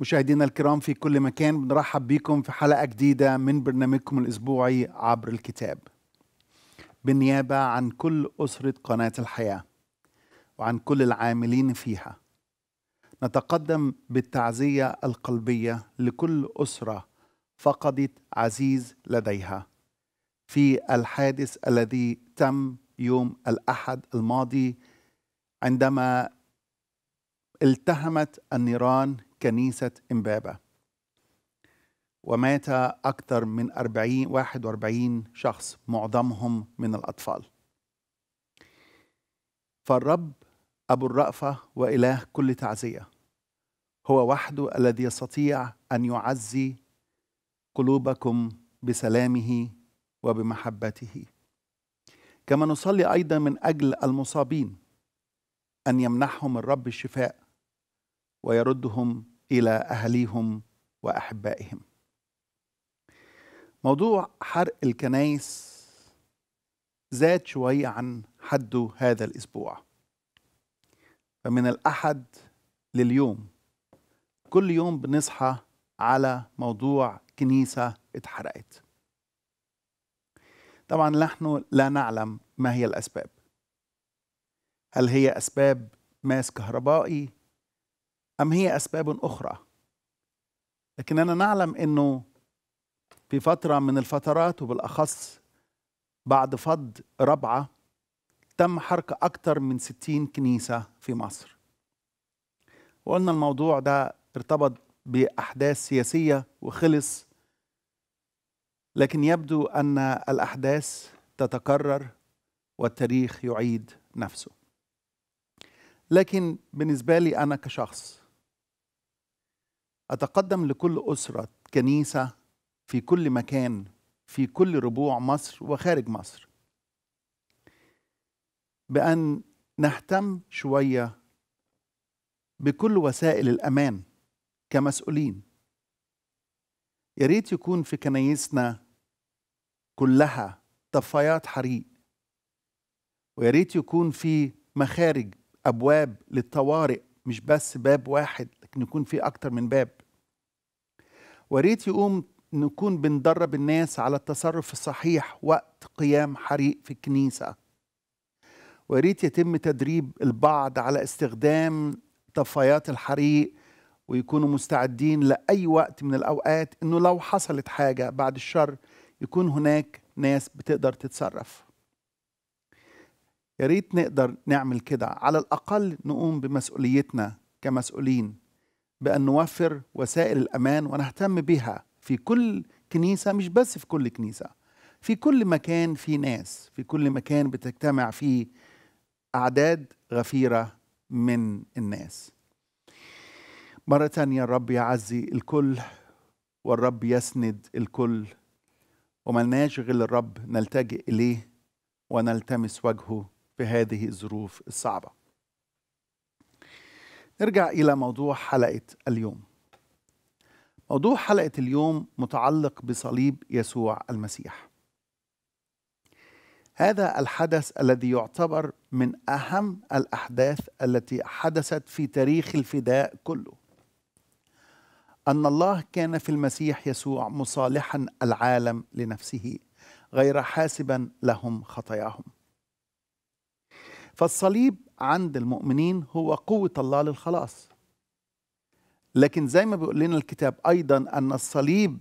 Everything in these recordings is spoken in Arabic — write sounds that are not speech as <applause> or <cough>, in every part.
مشاهدينا الكرام في كل مكان بنرحب بكم في حلقة جديدة من برنامجكم الأسبوعي عبر الكتاب بالنيابة عن كل أسرة قناة الحياة وعن كل العاملين فيها نتقدم بالتعزية القلبية لكل أسرة فقدت عزيز لديها في الحادث الذي تم يوم الأحد الماضي عندما التهمت النيران كنيسة إمبابة ومات أكثر من 40 41 شخص معظمهم من الأطفال فالرب أبو الرأفة وإله كل تعزية هو وحده الذي يستطيع أن يعزي قلوبكم بسلامه وبمحبته كما نصلي أيضا من أجل المصابين أن يمنحهم الرب الشفاء ويردهم الى اهاليهم واحبائهم موضوع حرق الكنايس زاد شويه عن حده هذا الاسبوع فمن الاحد لليوم كل يوم بنصحى على موضوع كنيسه اتحرقت طبعا نحن لا نعلم ما هي الاسباب هل هي اسباب ماس كهربائي أم هي أسباب أخرى لكننا نعلم أنه في فترة من الفترات وبالأخص بعد فض ربعة تم حرق أكثر من 60 كنيسة في مصر وقلنا الموضوع ده ارتبط بأحداث سياسية وخلص لكن يبدو أن الأحداث تتكرر والتاريخ يعيد نفسه لكن بالنسبة لي أنا كشخص أتقدم لكل أسرة كنيسة في كل مكان في كل ربوع مصر وخارج مصر بأن نهتم شوية بكل وسائل الأمان كمسؤولين يا ريت يكون في كنايسنا كلها طفايات حريق ويا ريت يكون في مخارج أبواب للطوارئ مش بس باب واحد لكن يكون في أكتر من باب وريت يقوم نكون بندرب الناس على التصرف الصحيح وقت قيام حريق في الكنيسة وريت يتم تدريب البعض على استخدام طفايات الحريق ويكونوا مستعدين لأي وقت من الأوقات إنه لو حصلت حاجة بعد الشر يكون هناك ناس بتقدر تتصرف يا ريت نقدر نعمل كده على الأقل نقوم بمسؤوليتنا كمسؤولين بأن نوفر وسائل الأمان ونهتم بها في كل كنيسة مش بس في كل كنيسة في كل مكان في ناس في كل مكان بتجتمع فيه أعداد غفيرة من الناس مرة تانية الرب يعزي الكل والرب يسند الكل وملناش غير الرب نلتجئ إليه ونلتمس وجهه في هذه الظروف الصعبه نرجع إلى موضوع حلقة اليوم. موضوع حلقة اليوم متعلق بصليب يسوع المسيح. هذا الحدث الذي يعتبر من أهم الأحداث التي حدثت في تاريخ الفداء كله. أن الله كان في المسيح يسوع مصالحا العالم لنفسه غير حاسبا لهم خطاياهم. فالصليب عند المؤمنين هو قوة الله للخلاص لكن زي ما بيقول لنا الكتاب أيضا أن الصليب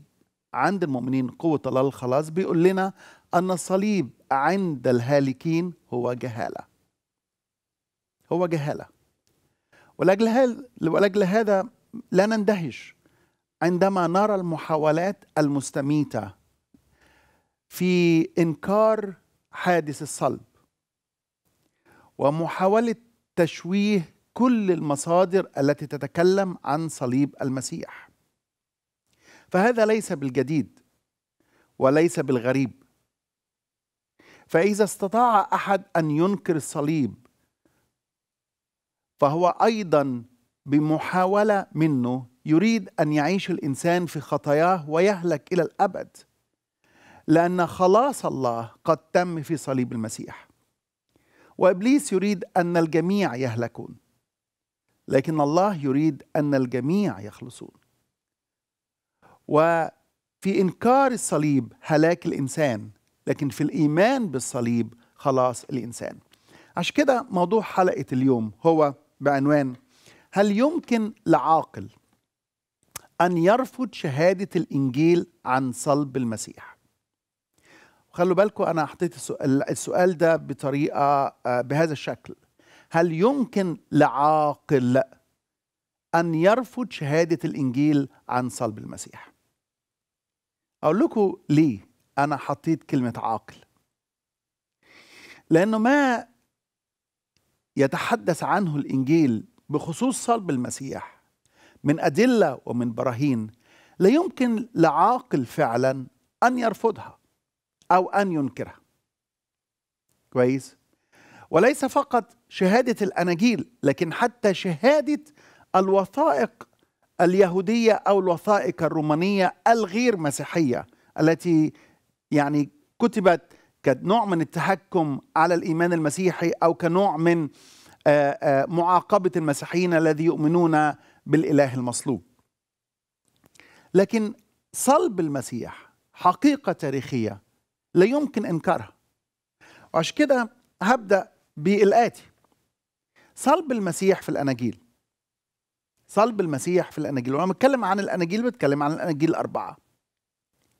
عند المؤمنين قوة الله للخلاص بيقول لنا أن الصليب عند الهالكين هو جهالة هو جهالة ولأجل, ولأجل هذا لا نندهش عندما نرى المحاولات المستميتة في إنكار حادث الصلب ومحاولة تشويه كل المصادر التي تتكلم عن صليب المسيح فهذا ليس بالجديد وليس بالغريب فإذا استطاع أحد أن ينكر الصليب فهو أيضا بمحاولة منه يريد أن يعيش الإنسان في خطاياه ويهلك إلى الأبد لأن خلاص الله قد تم في صليب المسيح وابليس يريد ان الجميع يهلكون لكن الله يريد ان الجميع يخلصون وفي انكار الصليب هلاك الانسان لكن في الايمان بالصليب خلاص الانسان عشان كده موضوع حلقه اليوم هو بعنوان هل يمكن لعاقل ان يرفض شهاده الانجيل عن صلب المسيح خلوا بالكم انا حطيت السؤال, السؤال ده بطريقه آه، بهذا الشكل هل يمكن لعاقل ان يرفض شهاده الانجيل عن صلب المسيح اقول لكم ليه انا حطيت كلمه عاقل لانه ما يتحدث عنه الانجيل بخصوص صلب المسيح من ادله ومن براهين لا يمكن لعاقل فعلا ان يرفضها أو أن ينكرها كويس وليس فقط شهادة الأناجيل لكن حتى شهادة الوثائق اليهودية أو الوثائق الرومانية الغير مسيحية التي يعني كتبت كنوع من التحكم على الإيمان المسيحي أو كنوع من آه، آه، معاقبة المسيحيين الذي يؤمنون بالإله المصلوب لكن صلب المسيح حقيقة تاريخية لا يمكن إنكارها وعشان كده هبدأ بالآتي صلب المسيح في الأناجيل صلب المسيح في الأناجيل وأنا بتكلم عن الأناجيل بتكلم عن الأناجيل الأربعة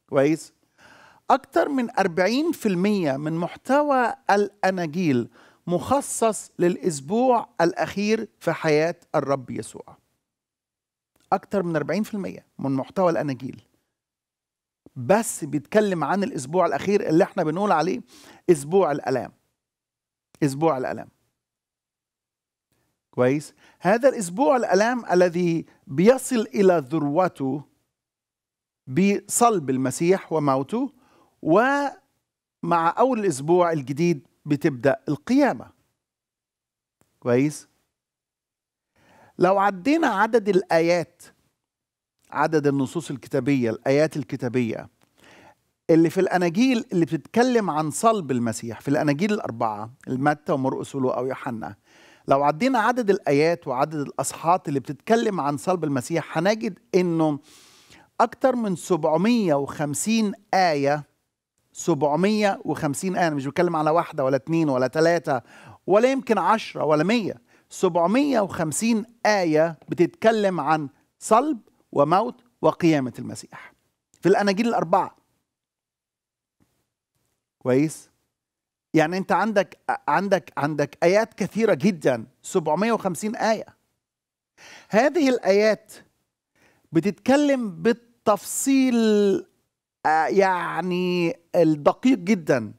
كويس أكثر من 40% من محتوى الأناجيل مخصص للأسبوع الأخير في حياة الرب يسوع أكثر من 40% من محتوى الأناجيل بس بيتكلم عن الاسبوع الاخير اللي احنا بنقول عليه اسبوع الالام اسبوع الالام كويس هذا الاسبوع الالام الذي بيصل الى ذروته بصلب المسيح وموته ومع اول الاسبوع الجديد بتبدا القيامه كويس لو عدينا عدد الايات عدد النصوص الكتابية الآيات الكتابية اللي في الأناجيل اللي بتتكلم عن صلب المسيح في الأناجيل الأربعة المتى ومرقس ولوقا ويوحنا لو عدينا عدد الآيات وعدد الأصحاط اللي بتتكلم عن صلب المسيح هنجد إنه أكتر من 750 آية 750 آية أنا مش بتكلم على واحدة ولا اتنين ولا تلاتة ولا يمكن عشرة ولا مية 750 آية بتتكلم عن صلب وموت وقيامة المسيح في الأناجيل الأربعة كويس يعني أنت عندك عندك عندك آيات كثيرة جدا 750 آية هذه الآيات بتتكلم بالتفصيل آه، يعني الدقيق جدا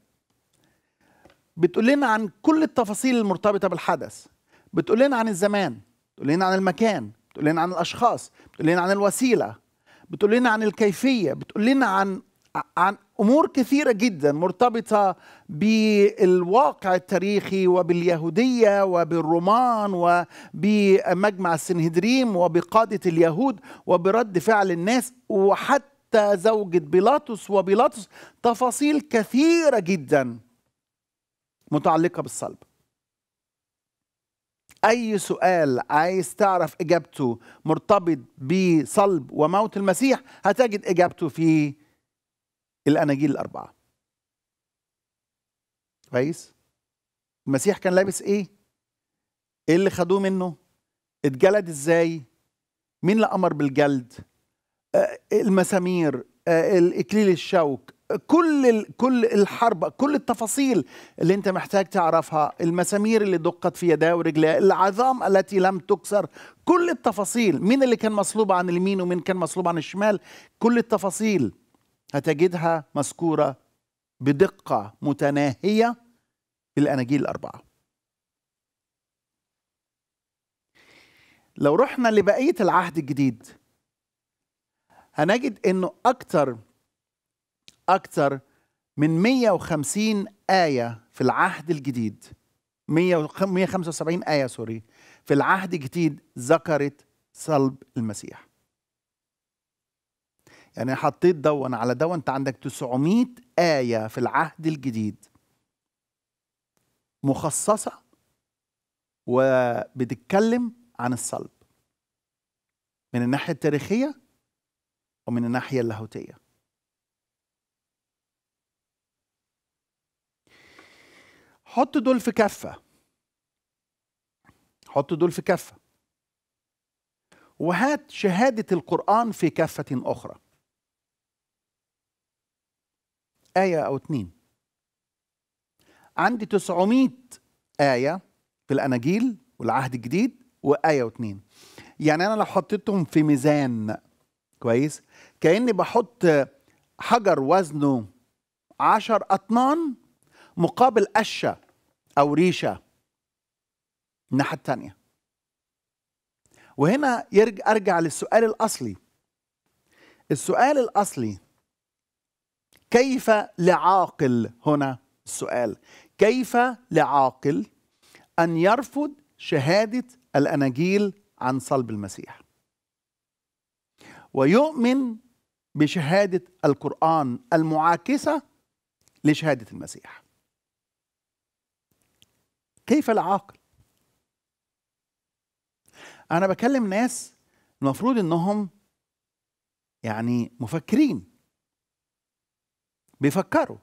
بتقول لنا عن كل التفاصيل المرتبطة بالحدث بتقول لنا عن الزمان بتقول لنا عن المكان بتقول لنا عن الاشخاص بتقول لنا عن الوسيله بتقول لنا عن الكيفيه بتقول لنا عن عن امور كثيره جدا مرتبطه بالواقع التاريخي وباليهوديه وبالرومان وبمجمع السنهدريم وبقاده اليهود وبرد فعل الناس وحتى زوجة بيلاطس وبيلاطس تفاصيل كثيرة جدا متعلقة بالصلب أي سؤال عايز تعرف إجابته مرتبط بصلب وموت المسيح هتجد إجابته في الأناجيل الأربعة كويس المسيح كان لابس إيه إيه اللي خدوه منه اتجلد إزاي مين اللي أمر بالجلد آه، المسامير آه، الاكليل الشوك كل كل الحرب كل التفاصيل اللي انت محتاج تعرفها المسامير اللي دقت في يداه ورجلاه العظام التي لم تكسر كل التفاصيل مين اللي كان مصلوب عن اليمين ومين كان مصلوب عن الشمال كل التفاصيل هتجدها مذكورة بدقة متناهية في الأناجيل الأربعة لو رحنا لبقية العهد الجديد هنجد أنه أكثر أكثر من 150 آية في العهد الجديد 175 آية سوري في العهد الجديد ذكرت صلب المسيح يعني حطيت دون على دون انت عندك 900 آية في العهد الجديد مخصصة وبتتكلم عن الصلب من الناحية التاريخية ومن الناحية اللاهوتية حط دول في كفه حط دول في كفه وهات شهاده القران في كفه اخرى ايه او اتنين عندي 900 ايه في الاناجيل والعهد الجديد وايه واتنين يعني انا لو حطيتهم في ميزان كويس كاني بحط حجر وزنه عشر اطنان مقابل قشه أو ريشة الناحية الثانية وهنا يرجع أرجع للسؤال الأصلي السؤال الأصلي كيف لعاقل هنا السؤال كيف لعاقل أن يرفض شهادة الأناجيل عن صلب المسيح ويؤمن بشهادة القرآن المعاكسة لشهادة المسيح كيف العاقل انا بكلم ناس المفروض انهم يعني مفكرين بيفكروا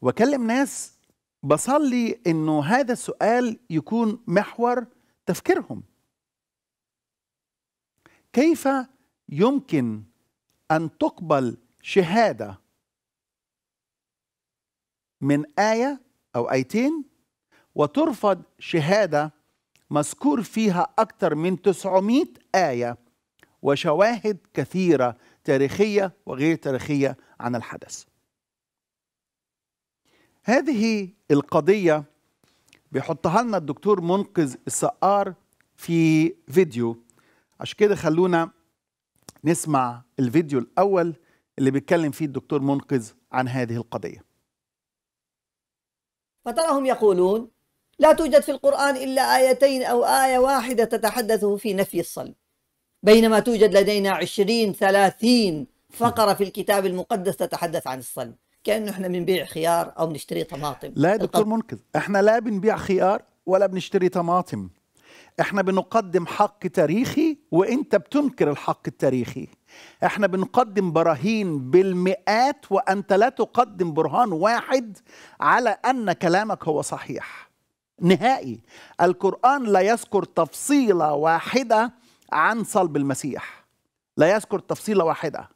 واكلم ناس بصلي انه هذا السؤال يكون محور تفكيرهم كيف يمكن ان تقبل شهاده من ايه او ايتين وترفض شهادة مذكور فيها أكثر من 900 آية وشواهد كثيرة تاريخية وغير تاريخية عن الحدث هذه القضية بيحطها لنا الدكتور منقذ السقار في فيديو عشان كده خلونا نسمع الفيديو الأول اللي بيتكلم فيه الدكتور منقذ عن هذه القضية فتراهم يقولون لا توجد في القرآن إلا آيتين أو آية واحدة تتحدث في نفي الصلب بينما توجد لدينا عشرين ثلاثين فقرة في الكتاب المقدس تتحدث عن الصلب كأنه احنا بنبيع خيار أو بنشتري طماطم لا يا دكتور منقذ احنا لا بنبيع خيار ولا بنشتري طماطم احنا بنقدم حق تاريخي وانت بتنكر الحق التاريخي احنا بنقدم براهين بالمئات وانت لا تقدم برهان واحد على ان كلامك هو صحيح نهائي القرآن لا يذكر تفصيلة واحدة عن صلب المسيح لا يذكر تفصيلة واحدة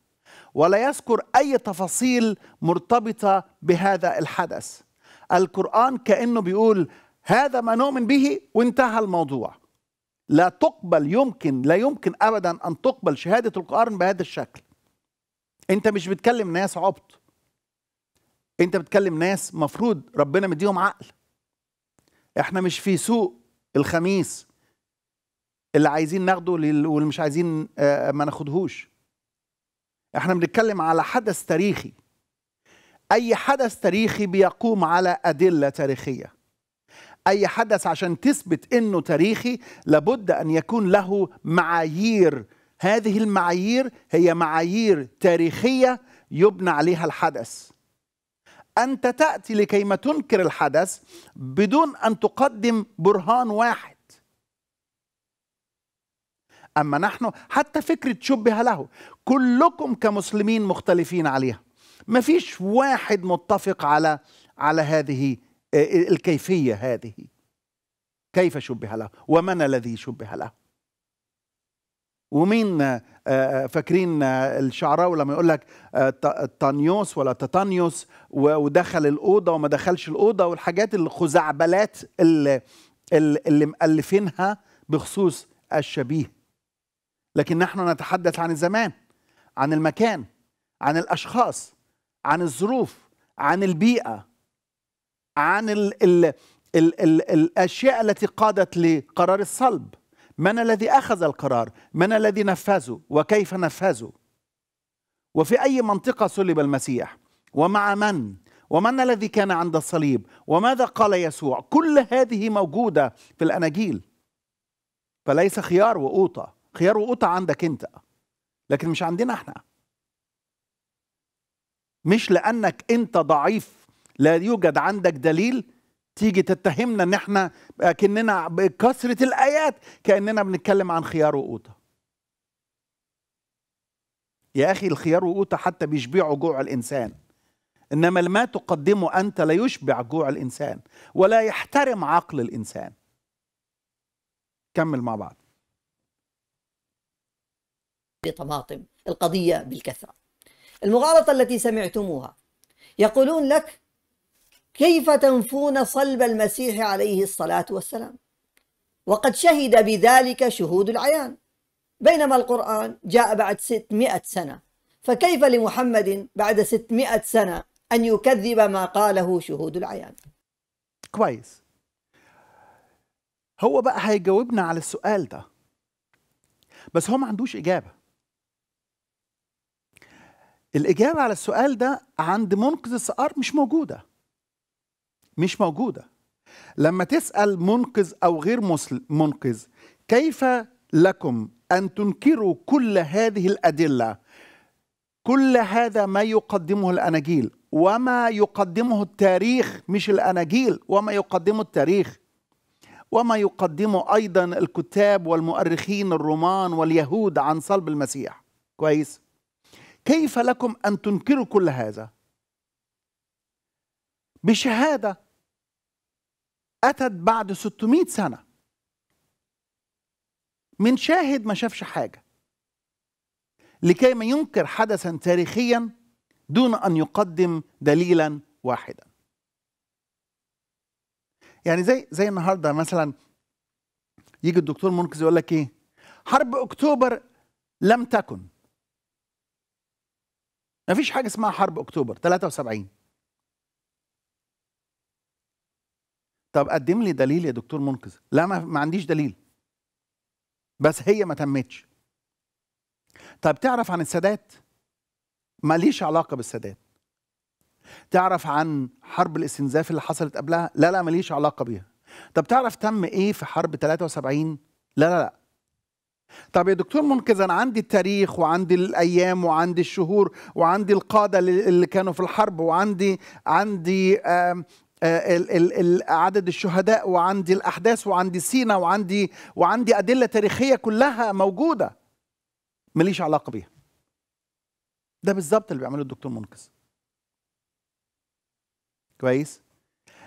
ولا يذكر أي تفاصيل مرتبطة بهذا الحدث القرآن كأنه بيقول هذا ما نؤمن به وانتهى الموضوع لا تقبل يمكن لا يمكن أبدا أن تقبل شهادة القرآن بهذا الشكل أنت مش بتكلم ناس عبط أنت بتكلم ناس مفروض ربنا مديهم عقل احنا مش في سوق الخميس اللي عايزين ناخده واللي مش عايزين آه، آه، ما ناخدهوش احنا بنتكلم على حدث تاريخي اي حدث تاريخي بيقوم على ادله تاريخيه اي حدث عشان تثبت انه تاريخي لابد ان يكون له معايير هذه المعايير هي معايير تاريخيه يبنى عليها الحدث أنت تأتي لكيما تنكر الحدث بدون أن تقدم برهان واحد أما نحن حتى فكرة شبه له كلكم كمسلمين مختلفين عليها ما فيش واحد متفق على على هذه الكيفية هذه كيف شبه له ومن الذي شبه له ومين آه، آه، فاكرين آه، الشعراوي لما يقول لك طانيوس ولا تطانيوس ودخل الاوضه وما دخلش الاوضه والحاجات الخزعبلات اللي, اللي مألفينها بخصوص الشبيه لكن نحن نتحدث عن الزمان عن المكان عن الاشخاص عن الظروف عن البيئه عن ال ال ال ال الاشياء التي قادت لقرار الصلب من الذي أخذ القرار من الذي نفذه وكيف نفذه وفي أي منطقة صلب المسيح ومع من ومن الذي كان عند الصليب وماذا قال يسوع كل هذه موجودة في الأناجيل فليس خيار وقوطة خيار وقوطة عندك أنت لكن مش عندنا احنا مش لأنك أنت ضعيف لا يوجد عندك دليل تيجي تتهمنا ان احنا كاننا بكثره الايات كاننا بنتكلم عن خيار وقوطه يا اخي الخيار وقوطه حتى بيشبعوا جوع الانسان انما ما تقدمه انت لا يشبع جوع الانسان ولا يحترم عقل الانسان كمل مع بعض بطماطم القضيه بالكثره المغالطه التي سمعتموها يقولون لك كيف تنفون صلب المسيح عليه الصلاة والسلام وقد شهد بذلك شهود العيان بينما القرآن جاء بعد 600 سنة فكيف لمحمد بعد 600 سنة أن يكذب ما قاله شهود العيان كويس هو بقى هيجاوبنا على السؤال ده بس هو ما عندوش إجابة الإجابة على السؤال ده عند منقذ السقار مش موجودة مش موجودة لما تسأل منقذ أو غير منقذ كيف لكم أن تنكروا كل هذه الأدلة كل هذا ما يقدمه الأناجيل وما يقدمه التاريخ مش الأناجيل وما يقدمه التاريخ وما يقدمه أيضا الكتاب والمؤرخين الرومان واليهود عن صلب المسيح كويس كيف لكم أن تنكروا كل هذا بشهادة أتت بعد 600 سنة من شاهد ما شافش حاجة لكي ما ينكر حدثا تاريخيا دون أن يقدم دليلا واحدا يعني زي زي النهارده مثلا يجي الدكتور منقذ يقول لك ايه حرب اكتوبر لم تكن مفيش حاجه اسمها حرب اكتوبر 73 طب قدم لي دليل يا دكتور منقذ لا ما, ما عنديش دليل بس هي ما تمتش طب تعرف عن السادات ماليش علاقه بالسادات تعرف عن حرب الاستنزاف اللي حصلت قبلها لا لا ماليش علاقه بيها طب تعرف تم ايه في حرب 73 لا لا لا طب يا دكتور منقذ انا عندي التاريخ وعندي الايام وعندي الشهور وعندي القاده اللي كانوا في الحرب وعندي عندي آه، عدد الشهداء وعندي الاحداث وعندي سينا وعندي وعندي ادله تاريخيه كلها موجوده ماليش علاقه بيها ده بالظبط اللي بيعمله الدكتور منقذ كويس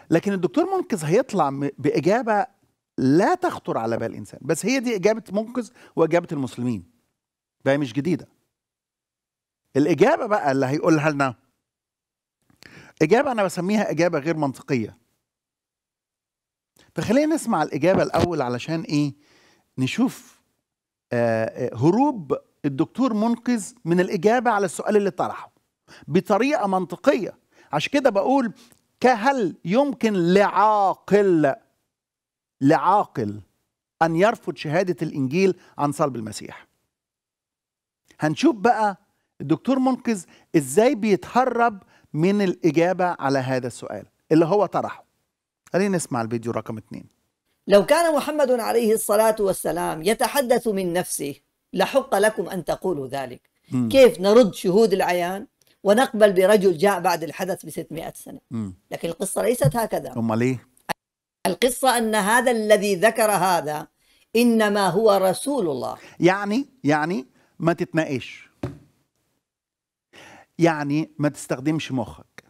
لكن الدكتور منقذ هيطلع باجابه لا تخطر على بال الانسان بس هي دي اجابه منقذ واجابه المسلمين بقى مش جديده الاجابه بقى اللي هيقولها لنا إجابة أنا بسميها إجابة غير منطقية فخلينا نسمع الإجابة الأول علشان إيه نشوف آه، آه، هروب الدكتور منقذ من الإجابة على السؤال اللي طرحه بطريقة منطقية عشان كده بقول كهل يمكن لعاقل لعاقل أن يرفض شهادة الإنجيل عن صلب المسيح هنشوف بقى الدكتور منقذ إزاي بيتهرب من الإجابة على هذا السؤال اللي هو طرحه خلينا نسمع الفيديو رقم اثنين لو كان محمد عليه الصلاة والسلام يتحدث من نفسه لحق لكم أن تقولوا ذلك م. كيف نرد شهود العيان ونقبل برجل جاء بعد الحدث ب 600 سنة م. لكن القصة ليست هكذا أمال ليه؟ القصة أن هذا الذي ذكر هذا إنما هو رسول الله يعني يعني ما تتناقش يعني ما تستخدمش مخك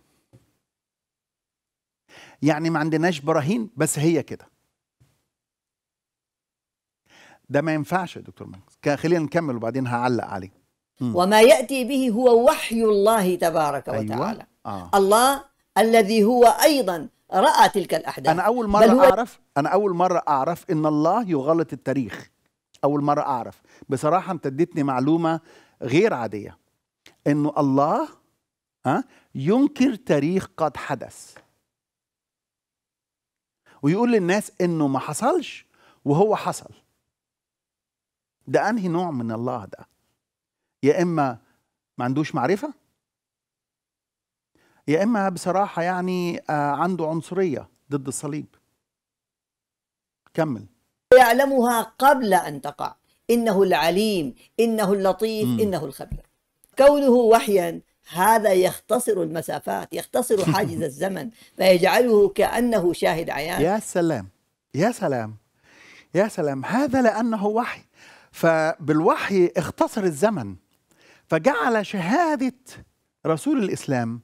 يعني ما عندناش براهين بس هي كده ده ما ينفعش يا دكتور ماكس خلينا نكمل وبعدين هعلق عليه وما يأتي به هو وحي الله تبارك أيوة. وتعالى أيوة. آه. الله الذي هو أيضا رأى تلك الأحداث أنا أول مرة هو... أعرف أنا أول مرة أعرف إن الله يغلط التاريخ أول مرة أعرف بصراحة أنت اديتني معلومة غير عادية انه الله ينكر تاريخ قد حدث ويقول للناس انه ما حصلش وهو حصل ده انهي نوع من الله ده يا اما ما عندوش معرفه يا اما بصراحه يعني آه، عنده عنصريه ضد الصليب كمل يعلمها قبل ان تقع انه العليم انه اللطيف م. انه الخبير كونه وحيا هذا يختصر المسافات يختصر <laughs> حاجز الزمن فيجعله كأنه شاهد عيان يا سلام يا سلام يا سلام هذا لأنه وحي فبالوحي اختصر الزمن فجعل شهادة رسول الإسلام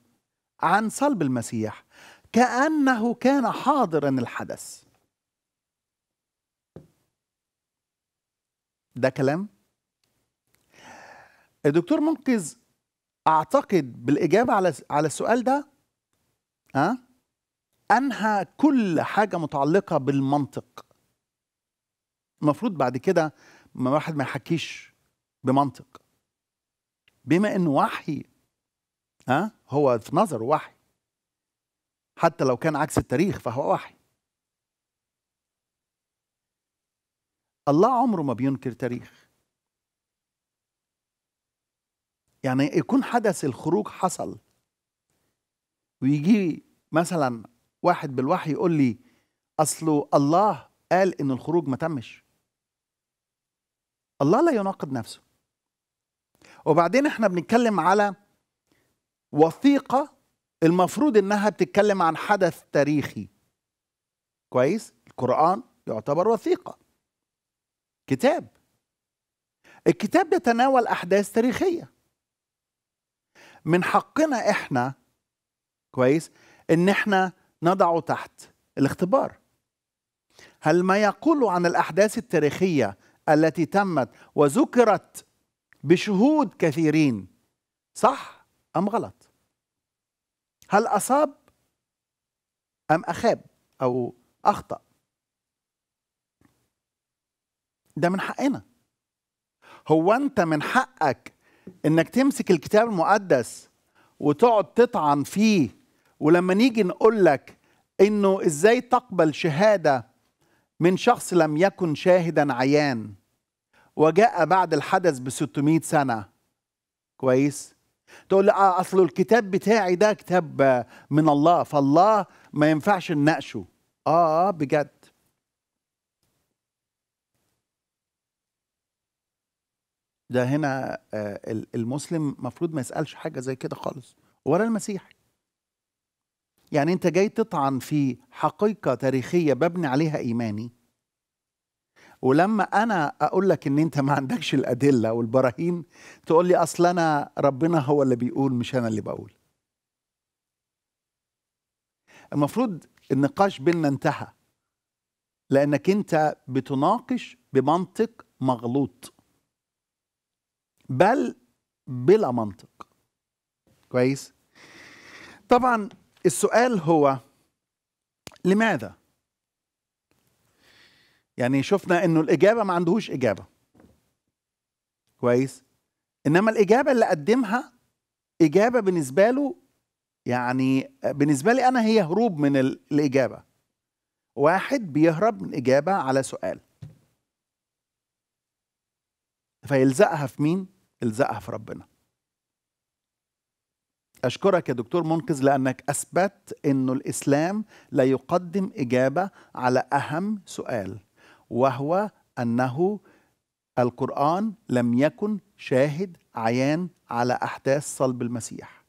عن صلب المسيح كأنه كان حاضرا الحدث ده كلام الدكتور منقذ اعتقد بالاجابه على على السؤال ده أه؟ انهى كل حاجه متعلقه بالمنطق المفروض بعد كده ما واحد ما يحكيش بمنطق بما انه وحي أه؟ هو في نظره وحي حتى لو كان عكس التاريخ فهو وحي الله عمره ما بينكر تاريخ يعني يكون حدث الخروج حصل ويجي مثلا واحد بالوحي يقول لي اصله الله قال ان الخروج ما تمش الله لا يناقض نفسه وبعدين احنا بنتكلم على وثيقه المفروض انها بتتكلم عن حدث تاريخي كويس القران يعتبر وثيقه كتاب الكتاب يتناول احداث تاريخيه من حقنا احنا كويس ان احنا نضعه تحت الاختبار هل ما يقول عن الاحداث التاريخيه التي تمت وذكرت بشهود كثيرين صح ام غلط هل اصاب ام اخاب او اخطا ده من حقنا هو انت من حقك انك تمسك الكتاب المقدس وتقعد تطعن فيه ولما نيجي نقول لك انه ازاي تقبل شهاده من شخص لم يكن شاهدا عيان وجاء بعد الحدث ب 600 سنه كويس تقول لي آه اصل الكتاب بتاعي ده كتاب من الله فالله ما ينفعش نناقشه اه, آه، بجد ده هنا آه، المسلم مفروض ما يسألش حاجة زي كده خالص ولا المسيح يعني انت جاي تطعن في حقيقة تاريخية ببني عليها إيماني ولما انا اقول لك ان انت ما عندكش الادله والبراهين تقول لي اصل انا ربنا هو اللي بيقول مش انا اللي بقول المفروض النقاش بيننا انتهى لانك انت بتناقش بمنطق مغلوط بل بلا منطق كويس طبعا السؤال هو لماذا يعني شفنا انه الاجابه ما عندهوش اجابه كويس انما الاجابه اللي قدمها اجابه بالنسبه له يعني بالنسبه لي انا هي هروب من الاجابه واحد بيهرب من اجابه على سؤال فيلزقها في مين الزقها في ربنا أشكرك يا دكتور منقذ لأنك أثبت أنه الإسلام لا يقدم إجابة على أهم سؤال وهو أنه القرآن لم يكن شاهد عيان على أحداث صلب المسيح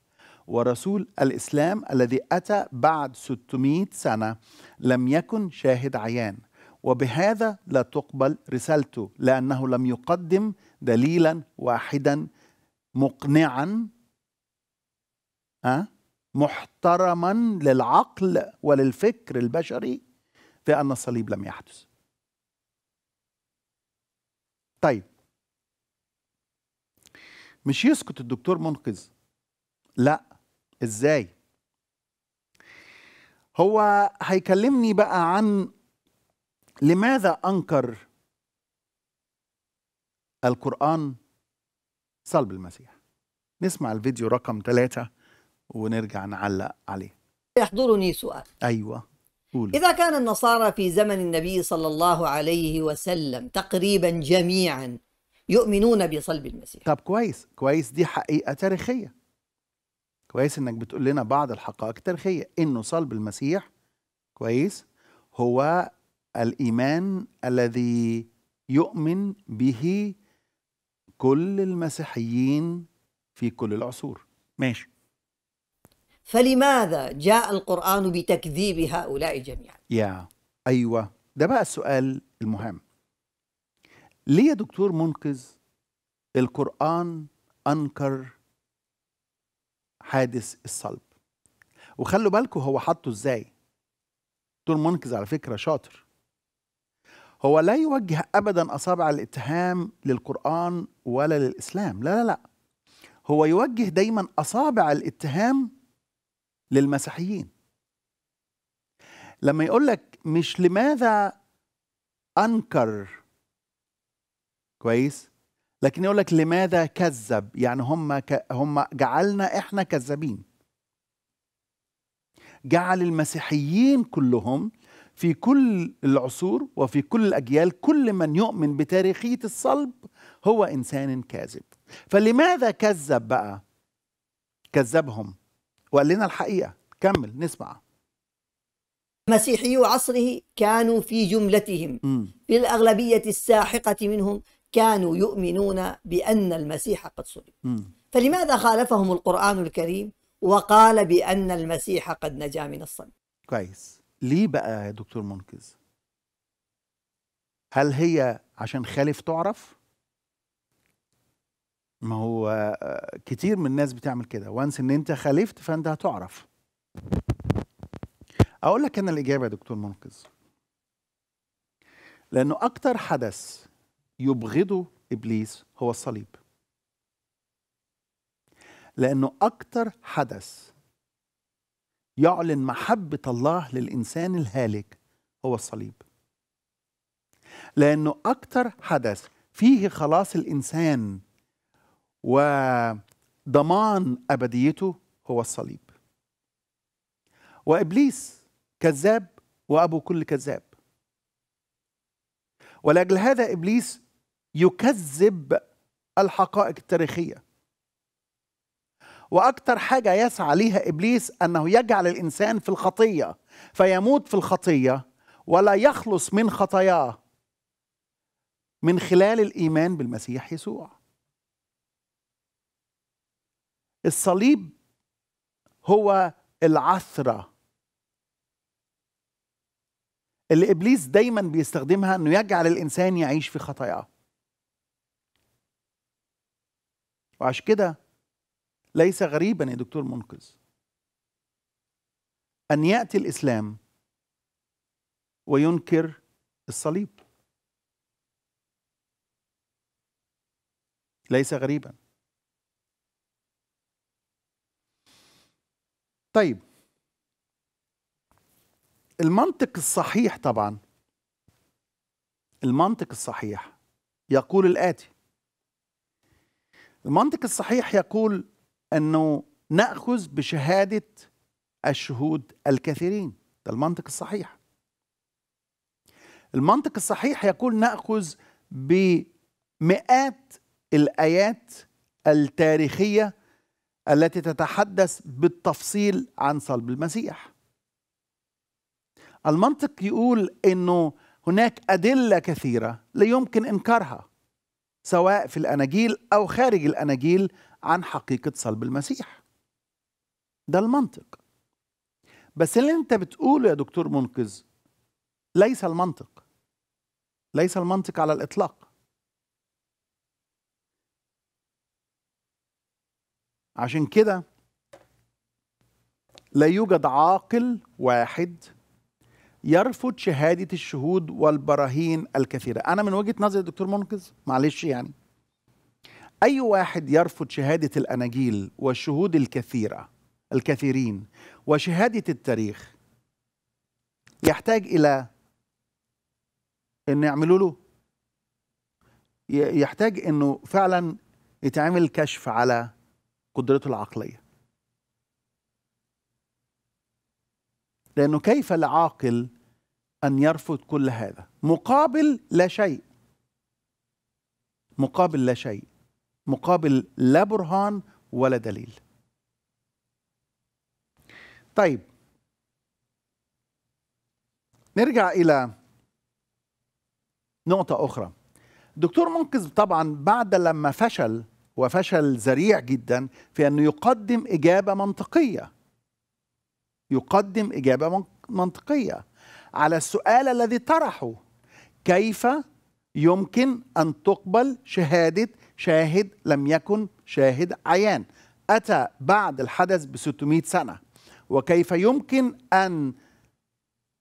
ورسول الإسلام الذي أتى بعد 600 سنة لم يكن شاهد عيان وبهذا لا تقبل رسالته لأنه لم يقدم دليلا واحدا مقنعا محترما للعقل وللفكر البشري في أن الصليب لم يحدث طيب مش يسكت الدكتور منقذ لا ازاي هو هيكلمني بقى عن لماذا انكر القران صلب المسيح نسمع الفيديو رقم ثلاثة ونرجع نعلق عليه يحضرني سؤال أيوة قولي. إذا كان النصارى في زمن النبي صلى الله عليه وسلم تقريبا جميعا يؤمنون بصلب المسيح طب كويس كويس دي حقيقة تاريخية كويس انك بتقول لنا بعض الحقائق التاريخية انه صلب المسيح كويس هو الايمان الذي يؤمن به كل المسيحيين في كل العصور ماشي فلماذا جاء القرآن بتكذيب هؤلاء جميعا؟ يا أيوة ده بقى السؤال المهم ليه يا دكتور منقذ القرآن أنكر حادث الصلب وخلوا بالكم هو حطه ازاي دكتور منقذ على فكرة شاطر هو لا يوجه ابدا اصابع الاتهام للقران ولا للاسلام لا لا لا هو يوجه دايما اصابع الاتهام للمسيحيين لما يقول لك مش لماذا انكر كويس لكن يقول لك لماذا كذب يعني هم ك... هم جعلنا احنا كذابين جعل المسيحيين كلهم في كل العصور وفي كل الأجيال كل من يؤمن بتاريخية الصلب هو إنسان كاذب فلماذا كذب بقى كذبهم وقال لنا الحقيقة كمل نسمع مسيحي عصره كانوا في جملتهم م. في الأغلبية الساحقة منهم كانوا يؤمنون بأن المسيح قد صلب فلماذا خالفهم القرآن الكريم وقال بأن المسيح قد نجا من الصلب كويس ليه بقى يا دكتور منقذ هل هي عشان خالف تعرف ما هو آه، كتير من الناس بتعمل كده وانس ان انت خالفت فانت هتعرف اقول لك انا الاجابه يا دكتور منقذ لانه اكتر حدث يبغضه ابليس هو الصليب لانه اكتر حدث يعلن محبة الله للإنسان الهالك هو الصليب لأنه أكتر حدث فيه خلاص الإنسان وضمان أبديته هو الصليب وإبليس كذاب وأبو كل كذاب ولأجل هذا إبليس يكذب الحقائق التاريخية واكثر حاجه يسعى ليها ابليس انه يجعل الانسان في الخطيه فيموت في الخطيه ولا يخلص من خطاياه من خلال الايمان بالمسيح يسوع الصليب هو العثره اللي ابليس دايما بيستخدمها انه يجعل الانسان يعيش في خطاياه وعشان كده ليس غريبا يا دكتور منقذ ان ياتي الاسلام وينكر الصليب ليس غريبا طيب المنطق الصحيح طبعا المنطق الصحيح يقول الاتي المنطق الصحيح يقول انه ناخذ بشهاده الشهود الكثيرين ده المنطق الصحيح المنطق الصحيح يقول ناخذ بمئات الايات التاريخيه التي تتحدث بالتفصيل عن صلب المسيح المنطق يقول انه هناك ادله كثيره لا يمكن انكارها سواء في الاناجيل او خارج الاناجيل عن حقيقة صلب المسيح ده المنطق بس اللي انت بتقوله يا دكتور منقذ ليس المنطق ليس المنطق على الإطلاق عشان كده لا يوجد عاقل واحد يرفض شهادة الشهود والبراهين الكثيرة أنا من وجهة نظري دكتور منقذ معلش يعني أي واحد يرفض شهادة الأناجيل والشهود الكثيرة الكثيرين وشهادة التاريخ يحتاج إلى أن يعملوا له يحتاج أنه فعلا يتعمل كشف على قدرته العقلية لأنه كيف العاقل أن يرفض كل هذا مقابل لا شيء مقابل لا شيء مقابل لا برهان ولا دليل طيب نرجع إلى نقطة أخرى دكتور منقذ طبعا بعد لما فشل وفشل ذريع جدا في أنه يقدم إجابة منطقية يقدم إجابة منطقية على السؤال الذي طرحه كيف يمكن أن تقبل شهادة شاهد لم يكن شاهد عيان أتى بعد الحدث ب 600 سنة وكيف يمكن أن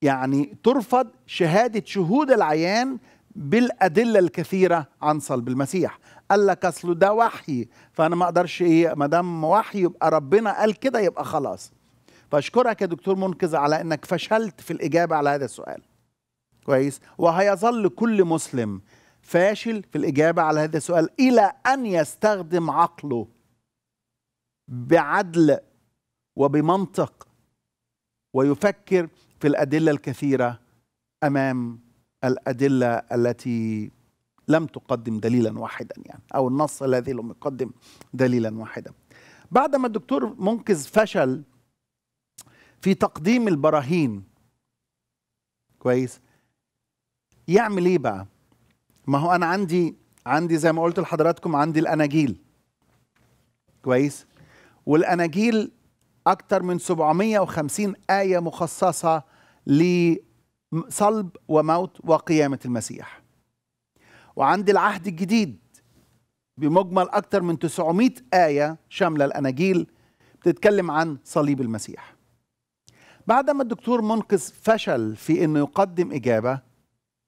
يعني ترفض شهادة شهود العيان بالأدلة الكثيرة عن صلب المسيح قال لك أصل ده وحي فأنا ما أقدرش إيه ما دام وحي يبقى ربنا قال كده يبقى خلاص فأشكرك يا دكتور منقذ على أنك فشلت في الإجابة على هذا السؤال كويس وهيظل كل مسلم فاشل في الإجابة على هذا السؤال إلى أن يستخدم عقله بعدل وبمنطق ويفكر في الأدلة الكثيرة أمام الأدلة التي لم تقدم دليلا واحدا يعني أو النص الذي لم يقدم دليلا واحدا بعد ما الدكتور منقذ فشل في تقديم البراهين كويس يعمل ايه بقى ما هو انا عندي عندي زي ما قلت لحضراتكم عندي الاناجيل كويس والاناجيل اكتر من 750 ايه مخصصه لصلب وموت وقيامه المسيح وعندي العهد الجديد بمجمل أكثر من 900 آية شاملة الأناجيل بتتكلم عن صليب المسيح بعدما الدكتور منقذ فشل في أنه يقدم إجابة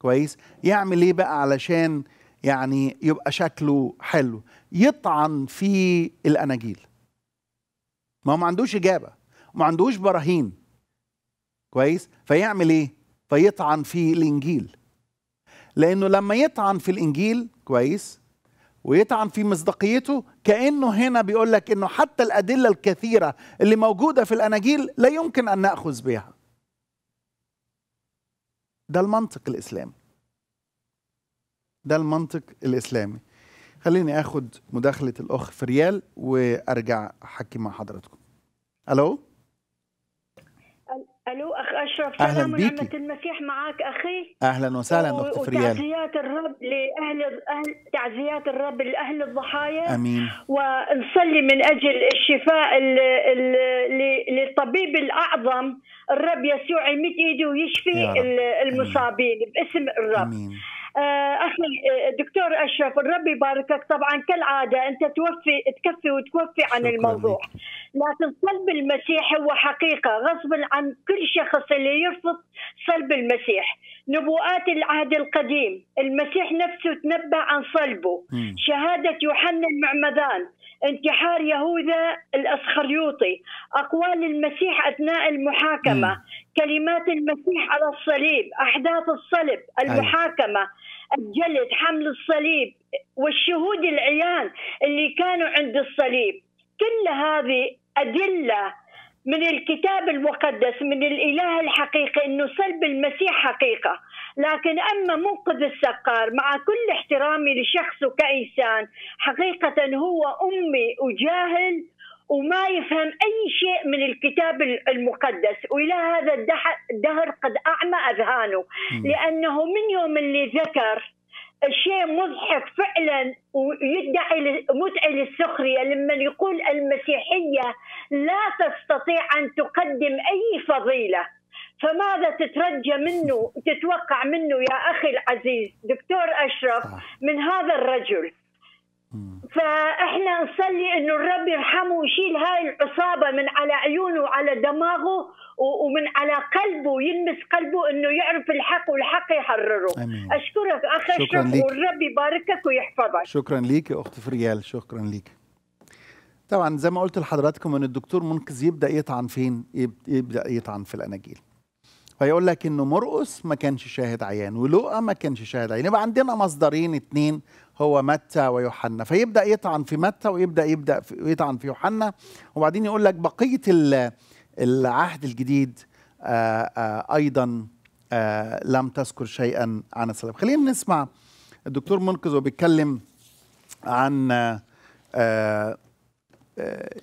كويس يعمل ايه بقى علشان يعني يبقى شكله حلو يطعن في الاناجيل ما هو ما عندوش اجابه ما عندوش براهين كويس فيعمل ايه فيطعن في الانجيل لانه لما يطعن في الانجيل كويس ويطعن في مصداقيته كانه هنا بيقول لك انه حتى الادله الكثيره اللي موجوده في الاناجيل لا يمكن ان ناخذ بها ده المنطق الاسلامي ده المنطق الاسلامي خليني اخد مداخله الاخ فريال وارجع احكي مع حضراتكم الو الو اخ اشرف اهلا سلام بيكي ونعمه المسيح معك اخي اهلا وسهلا و... اخت فريال وتعزيات الرب لاهل اهل تعزيات الرب لاهل الضحايا امين ونصلي من اجل الشفاء ال... ال... ل... للطبيب الاعظم الرب يسوع يمد ايده ويشفي المصابين باسم الرب امين آه، اخي الدكتور آه، اشرف الرب يباركك طبعا كالعاده انت توفي تكفي وتوفي عن الموضوع لك. لكن صلب المسيح هو حقيقه غصبا عن كل شخص اللي يرفض صلب المسيح نبوءات العهد القديم المسيح نفسه تنبأ عن صلبه مم. شهادة يوحنا المعمدان انتحار يهوذا الاسخريوطي اقوال المسيح اثناء المحاكمه مم. كلمات المسيح على الصليب احداث الصلب أيوه. المحاكمه الجلد حمل الصليب والشهود العيان اللي كانوا عند الصليب كل هذه ادله من الكتاب المقدس من الاله الحقيقي انه صلب المسيح حقيقه لكن اما منقذ السقار مع كل احترامي لشخصه كانسان حقيقه هو امي وجاهل وما يفهم اي شيء من الكتاب المقدس والى هذا الدهر قد اعمى اذهانه لانه من يوم اللي ذكر شيء مضحك فعلا ويدعي مدعي للسخريه لما يقول المسيحيه لا تستطيع ان تقدم اي فضيله فماذا تترجى منه تتوقع منه يا اخي العزيز دكتور اشرف آه. من هذا الرجل فاحنا نصلي انه الرب يرحمه ويشيل هاي العصابه من على عيونه وعلى دماغه ومن على قلبه يلمس قلبه انه يعرف الحق والحق يحرره أمين. اشكرك شكرا اشرف والرب يباركك ويحفظك شكرا ليك يا اخت فريال شكرا ليك طبعا زي ما قلت لحضراتكم ان الدكتور منقذ يبدا يطعن فين يبدا يطعن في الاناجيل فيقول لك انه مرقس ما كانش شاهد عيان ولوقا ما كانش شاهد عيان يبقى عندنا مصدرين اتنين هو متى ويوحنا فيبدا يطعن في متى ويبدا يبدا في يطعن في يوحنا وبعدين يقول لك بقيه العهد الجديد آآ آه، آآ آه، ايضا آآ آه، لم تذكر شيئا عن السلام خلينا نسمع الدكتور منقذ وبيتكلم عن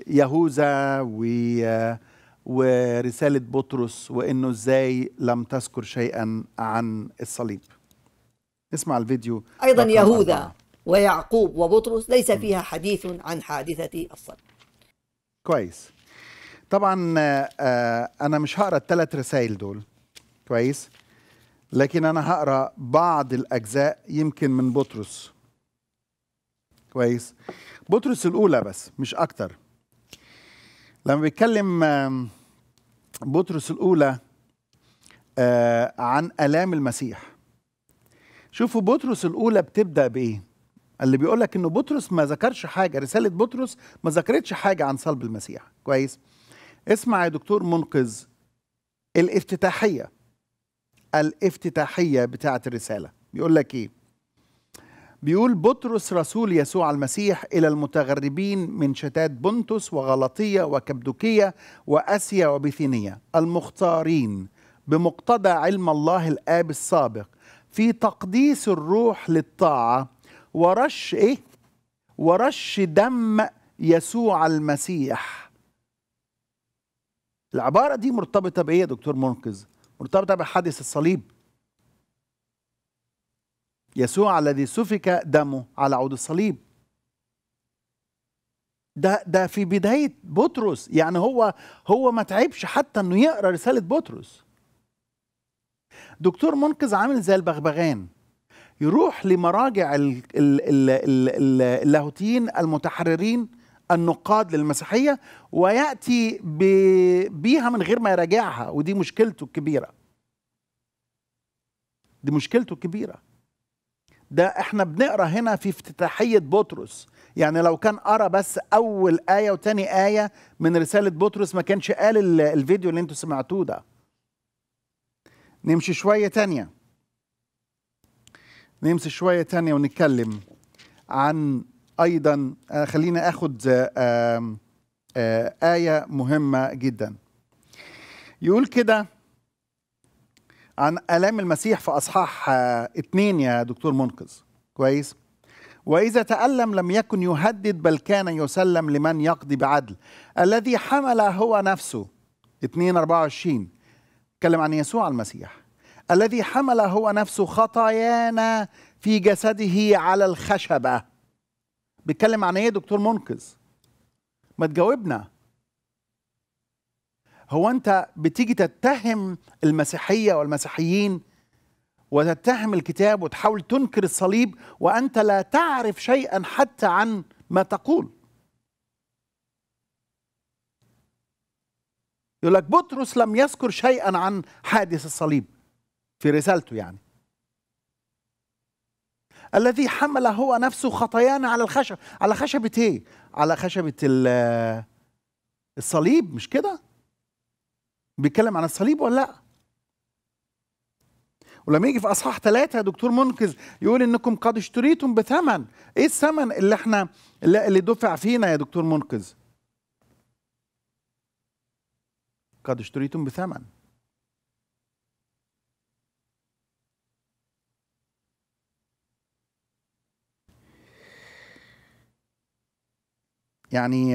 يهوذا و ورسالة بطرس وإنه إزاي لم تذكر شيئا عن الصليب اسمع الفيديو أيضا يهوذا ويعقوب وبطرس ليس فيها حديث عن حادثة الصليب كويس طبعا آه، آه، أنا مش هقرأ الثلاث رسائل دول كويس لكن أنا هقرأ بعض الأجزاء يمكن من بطرس كويس بطرس الأولى بس مش أكتر لما بيتكلم بطرس الأولى آه، عن آلام المسيح شوفوا بطرس الأولى بتبدأ بإيه اللي بيقول لك إنه بطرس ما ذكرش حاجة رسالة بطرس ما ذكرتش حاجة عن صلب المسيح كويس اسمع يا دكتور منقذ الافتتاحية الافتتاحية بتاعة الرسالة بيقول لك إيه بيقول بطرس رسول يسوع المسيح إلى المتغربين من شتات بنتس وغلطية وكبدوكية وأسيا وبثينية المختارين بمقتضى علم الله الآب السابق في تقديس الروح للطاعة ورش إيه؟ ورش دم يسوع المسيح العبارة دي مرتبطة بإيه يا دكتور منقذ؟ مرتبطة بحادث الصليب يسوع الذي سفك دمه على عود الصليب ده ده في بدايه بطرس يعني هو هو ما تعبش حتى انه يقرا رساله بطرس دكتور منقذ عامل زي البغبغان يروح لمراجع اللاهوتيين المتحررين النقاد للمسيحيه وياتي بيها من غير ما يراجعها ودي مشكلته الكبيره دي مشكلته الكبيره ده احنا بنقرا هنا في افتتاحيه بطرس يعني لو كان قرا بس اول ايه وتاني ايه من رساله بطرس ما كانش قال الفيديو اللي انتوا سمعتوه ده نمشي شويه تانيه نمشي شويه تانيه ونتكلم عن ايضا آه، خلينا اخد آه، آه، ايه مهمه جدا يقول كده عن آلام المسيح في أصحاح آه، اثنين يا دكتور منقذ كويس وإذا تألم لم يكن يهدد بل كان يسلم لمن يقضي بعدل الذي حمل هو نفسه 2 24 تكلم عن يسوع المسيح الذي حمل هو نفسه خطايانا في جسده على الخشبة بيتكلم عن ايه دكتور منقذ ما تجاوبنا هو انت بتيجي تتهم المسيحيه والمسيحيين وتتهم الكتاب وتحاول تنكر الصليب وانت لا تعرف شيئا حتى عن ما تقول يقول لك بطرس لم يذكر شيئا عن حادث الصليب في رسالته يعني الذي حمل هو نفسه خطايانا على الخشب على خشبة ايه على خشبة الصليب مش كده بيتكلم عن الصليب ولا لا ولما يجي في اصحاح ثلاثة دكتور منقذ يقول انكم قد اشتريتم بثمن ايه الثمن اللي احنا اللي دفع فينا يا دكتور منقذ قد اشتريتم بثمن يعني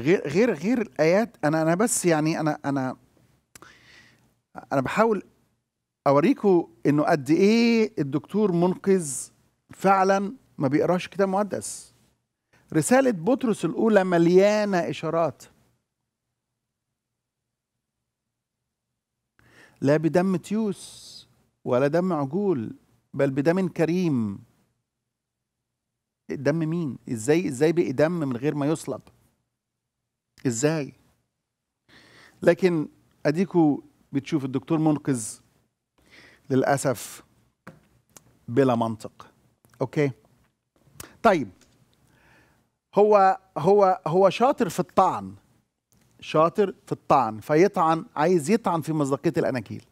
غير غير غير الايات انا انا بس يعني انا انا انا بحاول اوريكم انه قد ايه الدكتور منقذ فعلا ما بيقراش كتاب مقدس رساله بطرس الاولى مليانه اشارات لا بدم تيوس ولا دم عجول بل بدم كريم دم مين ازاي ازاي بقي دم من غير ما يصلب ازاي لكن اديكوا بتشوف الدكتور منقذ للاسف بلا منطق اوكي طيب هو هو هو شاطر في الطعن شاطر في الطعن فيطعن عايز يطعن في مصداقيه الاناكيل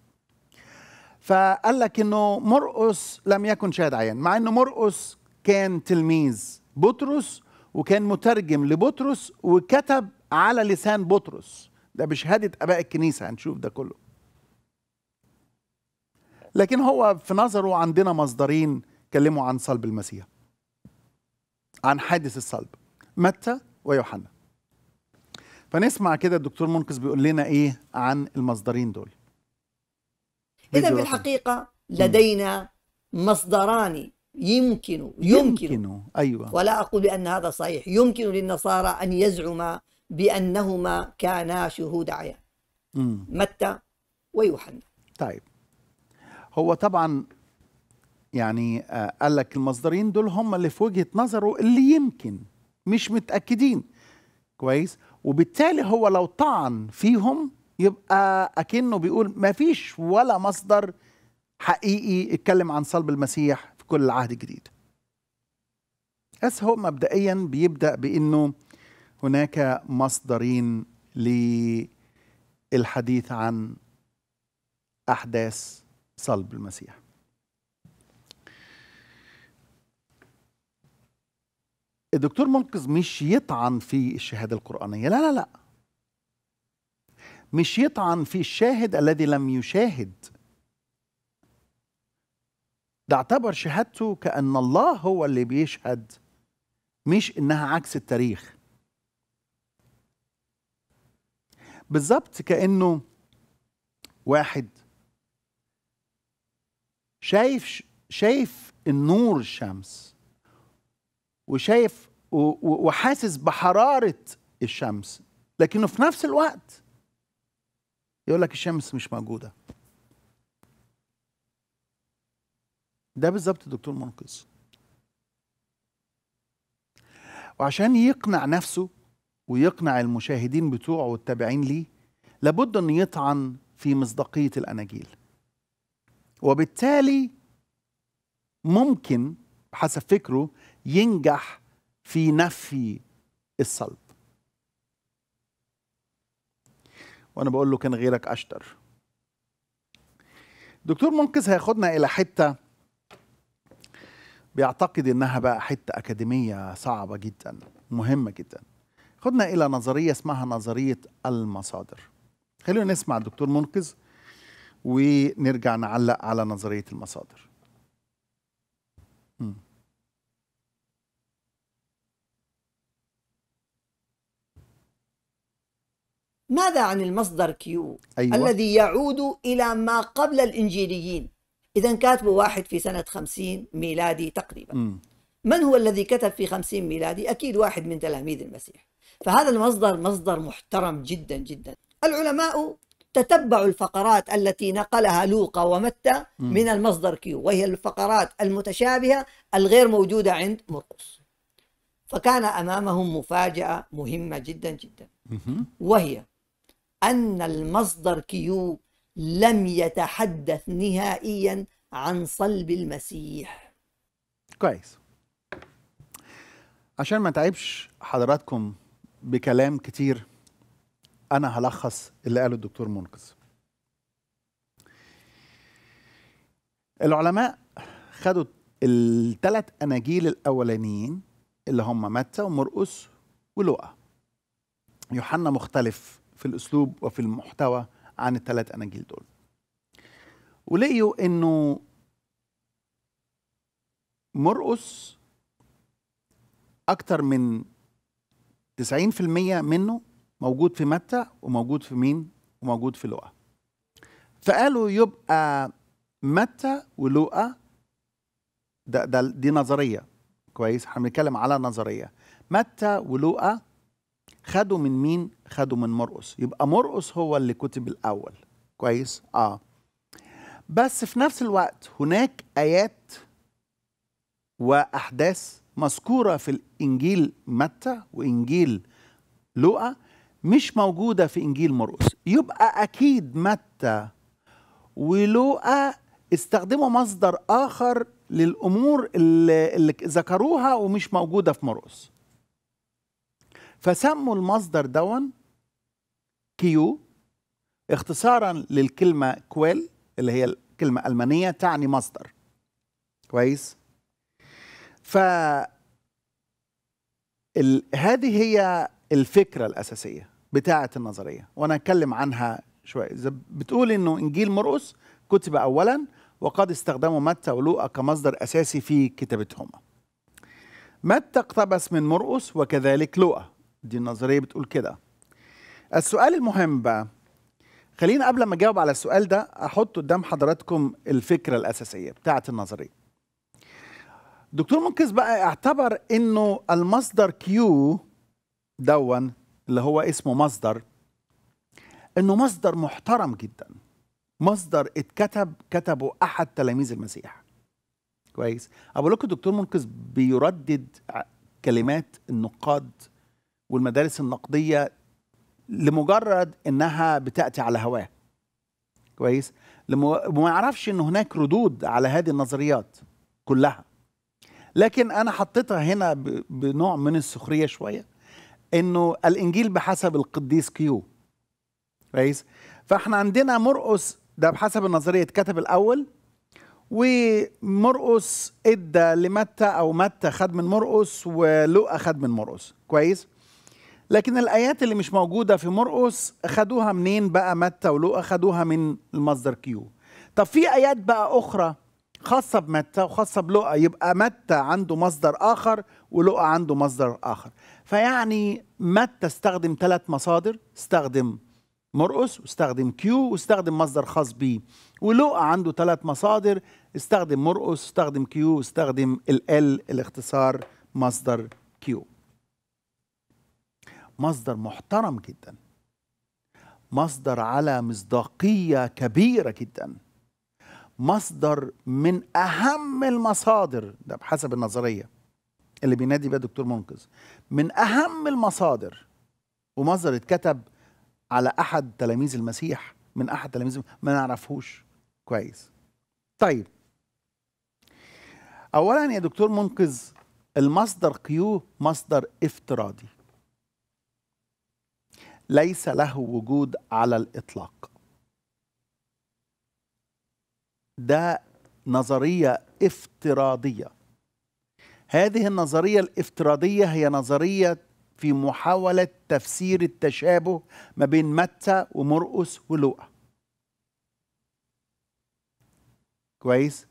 فقال لك انه مرقس لم يكن شاهد عيان مع انه مرقس كان تلميذ بطرس وكان مترجم لبطرس وكتب على لسان بطرس ده بشهادة آباء الكنيسة هنشوف ده كله لكن هو في نظره عندنا مصدرين كلموا عن صلب المسيح عن حادث الصلب متى ويوحنا فنسمع كده الدكتور منقذ بيقول لنا ايه عن المصدرين دول اذا في الحقيقه لدينا مصدران يمكن يمكن, يمكن. أيوة. ولا أقول بأن هذا صحيح يمكن للنصارى أن يزعم بأنهما كانا شهود عيان متى ويوحنا طيب هو طبعا يعني آه، قال لك المصدرين دول هم اللي في وجهة نظره اللي يمكن مش متأكدين كويس وبالتالي هو لو طعن فيهم يبقى أكنه بيقول ما فيش ولا مصدر حقيقي اتكلم عن صلب المسيح في كل العهد الجديد بس هو مبدئيا بيبدأ بأنه هناك مصدرين للحديث عن احداث صلب المسيح الدكتور منقذ مش يطعن في الشهاده القرانيه لا لا لا مش يطعن في الشاهد الذي لم يشاهد ده اعتبر شهادته كأن الله هو اللي بيشهد مش إنها عكس التاريخ بالظبط كانه واحد شايف شايف النور الشمس وشايف وحاسس بحراره الشمس لكنه في نفس الوقت يقول لك الشمس مش موجوده ده بالظبط الدكتور منقذ وعشان يقنع نفسه ويقنع المشاهدين بتوعه والتابعين ليه لابد أن يطعن في مصداقية الأناجيل وبالتالي ممكن حسب فكره ينجح في نفي الصلب وانا بقول له كان غيرك اشطر دكتور منقذ هياخدنا الى حته بيعتقد انها بقى حته اكاديميه صعبه جدا مهمه جدا خدنا إلى نظرية اسمها نظرية المصادر خلينا نسمع الدكتور منقذ ونرجع نعلق على نظرية المصادر ماذا عن المصدر كيو أيوة. الذي يعود إلى ما قبل الإنجيليين إذا كاتبه واحد في سنة 50 ميلادي تقريبا م. من هو الذي كتب في خمسين ميلادي أكيد واحد من تلاميذ المسيح فهذا المصدر مصدر محترم جدا جدا العلماء تتبعوا الفقرات التي نقلها لوقا ومتى من المصدر كيو وهي الفقرات المتشابهة الغير موجودة عند مرقس فكان أمامهم مفاجأة مهمة جدا جدا وهي أن المصدر كيو لم يتحدث نهائيا عن صلب المسيح كويس عشان ما تعبش حضراتكم بكلام كتير انا هلخص اللي قاله الدكتور منقذ العلماء خدوا الثلاث اناجيل الاولانيين اللي هم متى ومرقس ولوقا يوحنا مختلف في الاسلوب وفي المحتوى عن الثلاث اناجيل دول ولقيوا انه مرقس اكتر من 90% منه موجود في متى وموجود في مين وموجود في لوقا فقالوا يبقى متى ولوقا ده, ده دي نظريه كويس احنا بنتكلم على نظريه متى ولوقا خدوا من مين خدوا من مرقس يبقى مرقس هو اللي كتب الاول كويس اه بس في نفس الوقت هناك ايات واحداث مذكورة في الإنجيل متى وإنجيل لوقا مش موجودة في إنجيل مرقس يبقى أكيد متى ولوقا استخدموا مصدر آخر للأمور اللي, ذكروها ومش موجودة في مرقس فسموا المصدر دون كيو اختصارا للكلمة كويل اللي هي كلمة ألمانية تعني مصدر كويس ف ال... هذه هي الفكره الاساسيه بتاعه النظريه وانا هتكلم عنها شويه بتقول انه انجيل مرقس كتب اولا وقد استخدموا متى ولوقا كمصدر اساسي في كتابتهما متى اقتبس من مرقس وكذلك لوقا دي النظريه بتقول كده السؤال المهم بقى خليني قبل ما اجاوب على السؤال ده احط قدام حضراتكم الفكره الاساسيه بتاعه النظريه دكتور منقذ بقى اعتبر انه المصدر كيو دون اللي هو اسمه مصدر انه مصدر محترم جدا مصدر اتكتب كتبه احد تلاميذ المسيح كويس اقول لكم الدكتور منقذ بيردد كلمات النقاد والمدارس النقديه لمجرد انها بتاتي على هواه كويس وما ما يعرفش ان هناك ردود على هذه النظريات كلها لكن انا حطيتها هنا بنوع من السخريه شويه انه الانجيل بحسب القديس كيو كويس فاحنا عندنا مرقس ده بحسب النظريه اتكتب الاول ومرقس ادى لمتى او متى خد من مرقس ولوقا خد من مرقس كويس لكن الايات اللي مش موجوده في مرقس خدوها منين بقى متى ولوقا خدوها من المصدر كيو طب في ايات بقى اخرى خاصة بمتى وخاصة بلقا يبقى متى عنده مصدر آخر ولقا عنده مصدر آخر فيعني متى استخدم ثلاث مصادر استخدم مرقس واستخدم كيو واستخدم مصدر خاص بيه ولقا عنده ثلاث مصادر استخدم مرقس استخدم كيو واستخدم ال ال الاختصار مصدر كيو مصدر محترم جدا مصدر على مصداقية كبيرة جداً مصدر من اهم المصادر ده بحسب النظريه اللي بينادي بيها دكتور منقذ من اهم المصادر ومصدر اتكتب على احد تلاميذ المسيح من احد تلاميذ ما نعرفهوش كويس طيب اولا يا دكتور منقذ المصدر قيو مصدر افتراضي ليس له وجود على الاطلاق ده نظرية افتراضية هذه النظرية الافتراضية هي نظرية في محاولة تفسير التشابه ما بين متى ومرقس ولوقا كويس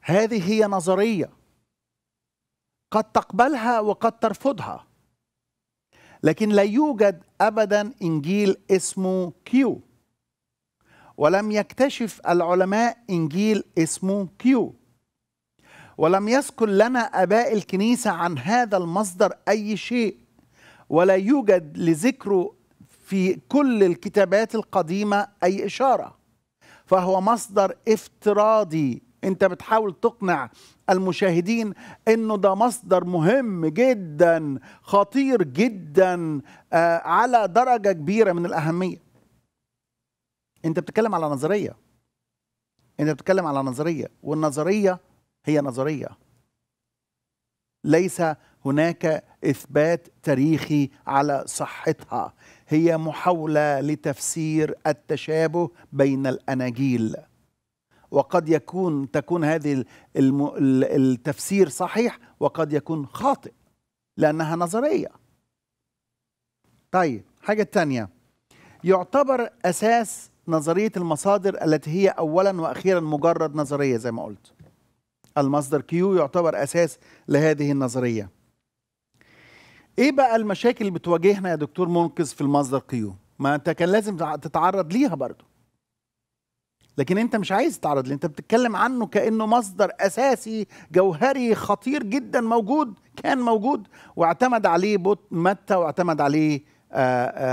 هذه هي نظرية قد تقبلها وقد ترفضها لكن لا يوجد أبدا إنجيل اسمه كيو ولم يكتشف العلماء إنجيل اسمه كيو ولم يذكر لنا آباء الكنيسة عن هذا المصدر أي شيء ولا يوجد لذكره في كل الكتابات القديمة أي إشارة فهو مصدر افتراضي أنت بتحاول تقنع المشاهدين أنه ده مصدر مهم جدا خطير جدا آه، على درجة كبيرة من الأهمية انت بتتكلم على نظريه انت بتتكلم على نظريه والنظريه هي نظريه ليس هناك اثبات تاريخي على صحتها هي محاوله لتفسير التشابه بين الاناجيل وقد يكون تكون هذه التفسير صحيح وقد يكون خاطئ لانها نظريه طيب حاجه ثانيه يعتبر اساس نظريه المصادر التي هي اولا واخيرا مجرد نظريه زي ما قلت المصدر كيو يعتبر اساس لهذه النظريه ايه بقى المشاكل اللي بتواجهنا يا دكتور منقذ في المصدر كيو ما انت كان لازم تتعرض ليها برضه لكن انت مش عايز تتعرض ليه انت بتتكلم عنه كانه مصدر اساسي جوهري خطير جدا موجود كان موجود واعتمد عليه بوت متى واعتمد عليه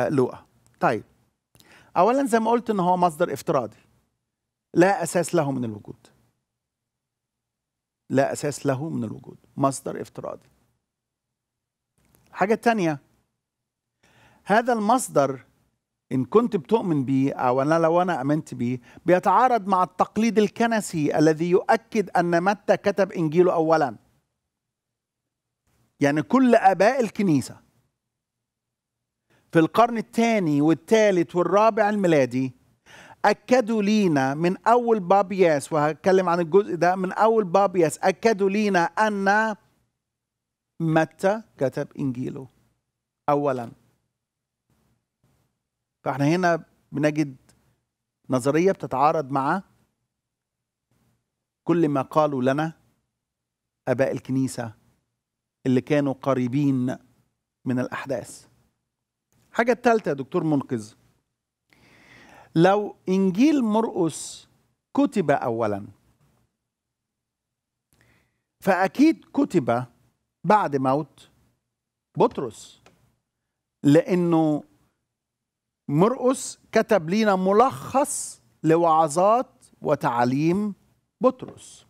لوقا طيب اولا زي ما قلت ان هو مصدر افتراضي لا اساس له من الوجود لا اساس له من الوجود مصدر افتراضي الحاجه الثانيه هذا المصدر ان كنت بتؤمن بيه او انا لو انا امنت بيه بيتعارض مع التقليد الكنسي الذي يؤكد ان متى كتب انجيله اولا يعني كل اباء الكنيسه في القرن الثاني والثالث والرابع الميلادي أكدوا لينا من أول بابياس وهتكلم عن الجزء ده من أول بابياس أكدوا لينا أن متى كتب إنجيله أولا فإحنا هنا بنجد نظرية بتتعارض مع كل ما قالوا لنا آباء الكنيسة اللي كانوا قريبين من الأحداث الحاجة الثالثة يا دكتور منقذ لو إنجيل مرقس كتب أولا فأكيد كتب بعد موت بطرس لأنه مرقس كتب لنا ملخص لوعظات وتعاليم بطرس